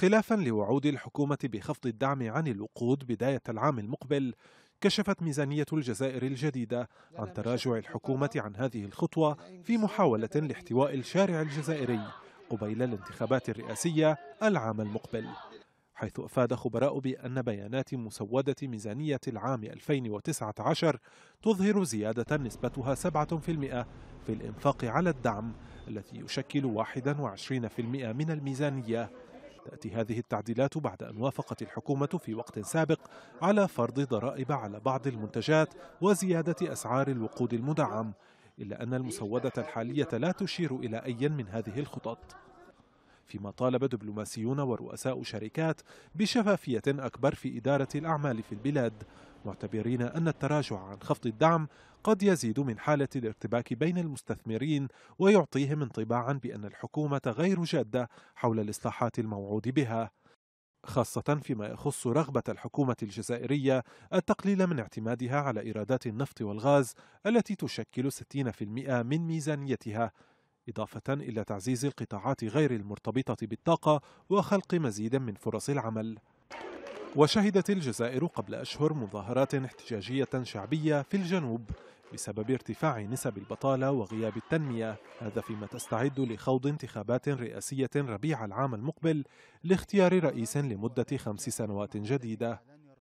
خلافا لوعود الحكومة بخفض الدعم عن الوقود بداية العام المقبل كشفت ميزانية الجزائر الجديدة عن تراجع الحكومة عن هذه الخطوة في محاولة لاحتواء الشارع الجزائري قبيل الانتخابات الرئاسية العام المقبل حيث أفاد خبراء بأن بيانات مسودة ميزانية العام 2019 تظهر زيادة نسبتها 7% في الإنفاق على الدعم التي يشكل 21% من الميزانية تأتي هذه التعديلات بعد أن وافقت الحكومة في وقت سابق على فرض ضرائب على بعض المنتجات وزيادة أسعار الوقود المدعم إلا أن المسودة الحالية لا تشير إلى أي من هذه الخطط فيما طالب دبلوماسيون ورؤساء شركات بشفافية أكبر في إدارة الأعمال في البلاد معتبرين أن التراجع عن خفض الدعم قد يزيد من حالة الارتباك بين المستثمرين ويعطيهم انطباعا بأن الحكومة غير جادة حول الإصلاحات الموعود بها خاصة فيما يخص رغبة الحكومة الجزائرية التقليل من اعتمادها على إيرادات النفط والغاز التي تشكل 60% من ميزانيتها إضافة إلى تعزيز القطاعات غير المرتبطة بالطاقة وخلق مزيد من فرص العمل وشهدت الجزائر قبل أشهر مظاهرات احتجاجية شعبية في الجنوب بسبب ارتفاع نسب البطالة وغياب التنمية هذا فيما تستعد لخوض انتخابات رئاسية ربيع العام المقبل لاختيار رئيس لمدة خمس سنوات جديدة